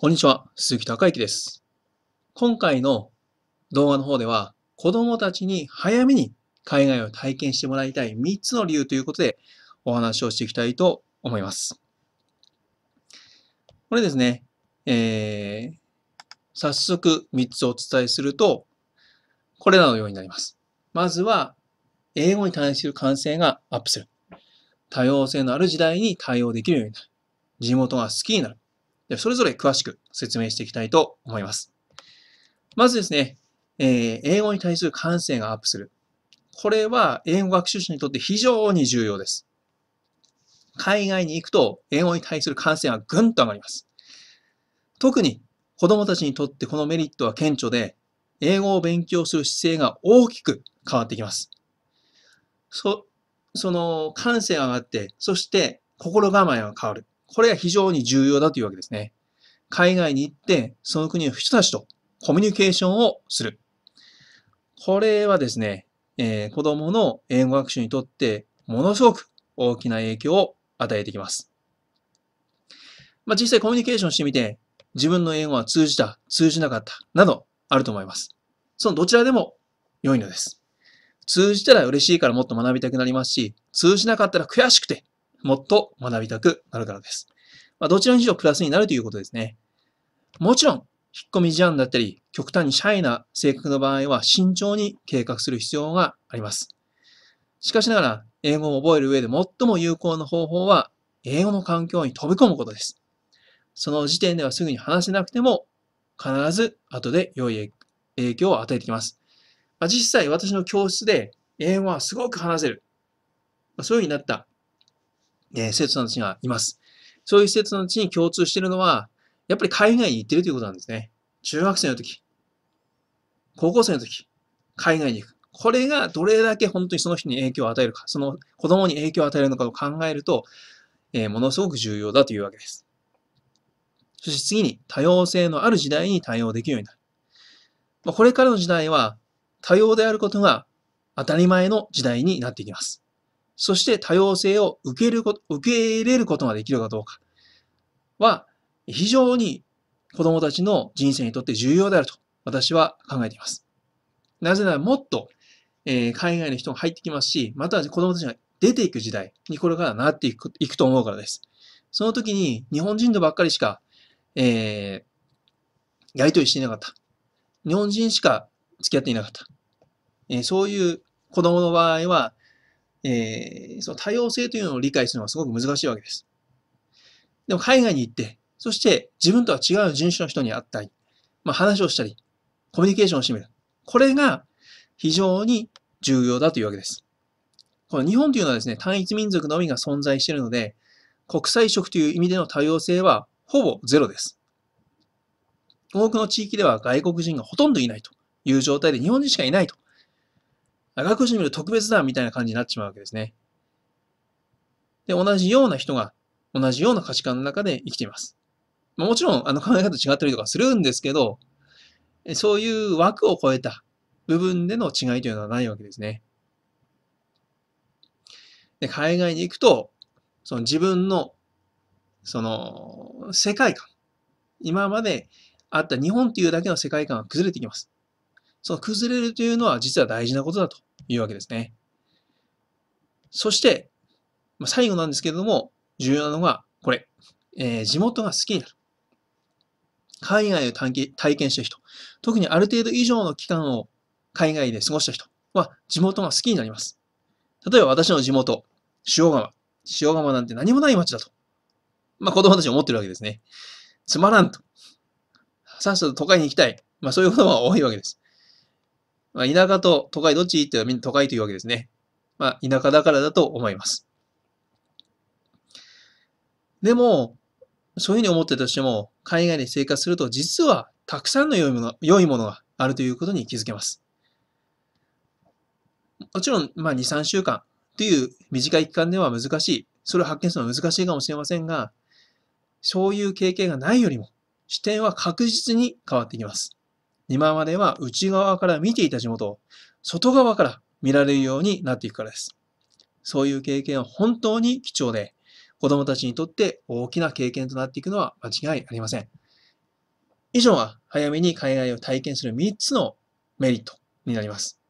こんにちは、鈴木孝之です。今回の動画の方では、子供たちに早めに海外を体験してもらいたい3つの理由ということでお話をしていきたいと思います。これですね、えー、早速3つお伝えすると、これらのようになります。まずは、英語に対する感性がアップする。多様性のある時代に対応できるようになる。地元が好きになる。それぞれ詳しく説明していきたいと思います。まずですね、えー、英語に対する感性がアップする。これは英語学習者にとって非常に重要です。海外に行くと英語に対する感性がぐんと上がります。特に子供たちにとってこのメリットは顕著で、英語を勉強する姿勢が大きく変わってきます。そ、その感性が上がって、そして心構えが変わる。これが非常に重要だというわけですね。海外に行って、その国の人たちとコミュニケーションをする。これはですね、えー、子供の英語学習にとって、ものすごく大きな影響を与えてきます。まあ、実際コミュニケーションしてみて、自分の英語は通じた、通じなかった、などあると思います。そのどちらでも良いのです。通じたら嬉しいからもっと学びたくなりますし、通じなかったら悔しくてもっと学びたくなるからです。まあ、どちらにしろプラスになるということですね。もちろん、引っ込み思案だったり、極端にシャイな性格の場合は慎重に計画する必要があります。しかしながら、英語を覚える上で最も有効な方法は、英語の環境に飛び込むことです。その時点ではすぐに話せなくても、必ず後で良い影響を与えてきます。まあ、実際、私の教室で英語はすごく話せる。まあ、そういううになったえー、生徒さんたちがいます。そういう生徒さんたちに共通しているのは、やっぱり海外に行ってるということなんですね。中学生の時、高校生の時、海外に行く。これがどれだけ本当にその人に影響を与えるか、その子供に影響を与えるのかを考えると、えー、ものすごく重要だというわけです。そして次に、多様性のある時代に対応できるようになる。まあ、これからの時代は、多様であることが当たり前の時代になっていきます。そして多様性を受けること受け入れることができるかどうかは、非常に子供たちの人生にとって重要であると私は考えています。なぜならもっと、え海外の人が入ってきますし、また子供たちが出ていく時代にこれからなっていくいくと思うからです。その時に日本人とばっかりしか、えー、やりとりしていなかった。日本人しか付き合っていなかった。えー、そういう子供の場合は、えー、その多様性というのを理解するのはすごく難しいわけです。でも海外に行って、そして自分とは違う人種の人に会ったり、まあ、話をしたり、コミュニケーションをしてみる。これが非常に重要だというわけです。この日本というのはですね、単一民族のみが存在しているので、国際色という意味での多様性はほぼゼロです。多くの地域では外国人がほとんどいないという状態で日本人しかいないと長くしてみると特別だみたいな感じになっちまうわけですね。で、同じような人が同じような価値観の中で生きています。まあ、もちろん、あの考え方違ったりとかするんですけど、そういう枠を超えた部分での違いというのはないわけですね。で、海外に行くと、その自分の、その、世界観。今まであった日本っていうだけの世界観が崩れてきます。その崩れるというのは実は大事なことだというわけですね。そして、まあ、最後なんですけれども、重要なのが、これ、えー、地元が好きになる。海外を体験した人、特にある程度以上の期間を海外で過ごした人は地元が好きになります。例えば私の地元、塩釜。塩釜なんて何もない町だと。まあ子供たちは思ってるわけですね。つまらんと。さっさと都会に行きたい。まあそういうことが多いわけです。まあ、田舎と都会どっちってうのはみんな都会というわけですね。まあ、田舎だからだと思います。でも、そういうふうに思ってたとしても、海外で生活すると実はたくさんの良いもの良いものがあるということに気づけます。もちろん、まあ、2、3週間という短い期間では難しい。それを発見するのは難しいかもしれませんが、そういう経験がないよりも、視点は確実に変わってきます。今までは内側から見ていた地元を外側から見られるようになっていくからです。そういう経験は本当に貴重で、子供たちにとって大きな経験となっていくのは間違いありません。以上は早めに海外を体験する3つのメリットになります。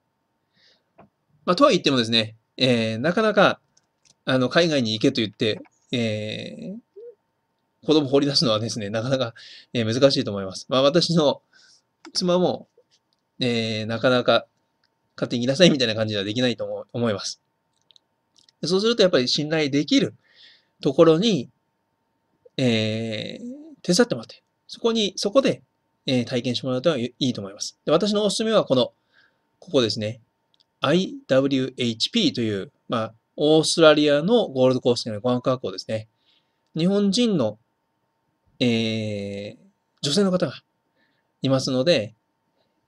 まあ、とは言ってもですね、えー、なかなかあの海外に行けと言って、えー、子供を放り出すのはですね、なかなか、え難しいと思います。まあ、私の妻も、えー、なかなか買ってきなさいみたいな感じではできないと思います。そうするとやっぱり信頼できるところに、えー、手伝ってもらって、そこに、そこで、えー、体験してもらうといいと思います。で私のおすすめはこの、ここですね。IWHP という、まあ、オーストラリアのゴールドコーストの語学学校ですね。日本人の、えー、女性の方がいますので、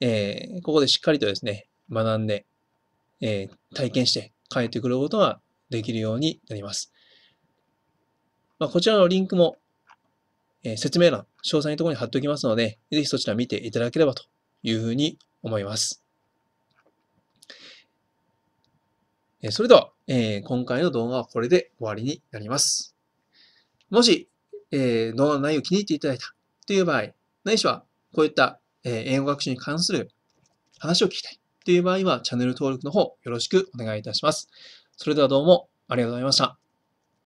えー、ここでしっかりとですね、学んで、えー、体験して帰ってくることができるようになります。まあ、こちらのリンクも、えー、説明欄、詳細のところに貼っておきますので、ぜひそちら見ていただければというふうに思います。えそれでは、え今回の動画はこれで終わりになります。もし、え動画の内容を気に入っていただいたという場合、ないしはこういった、え英語学習に関する話を聞きたいという場合は、チャンネル登録の方よろしくお願いいたします。それではどうもありがとうございました。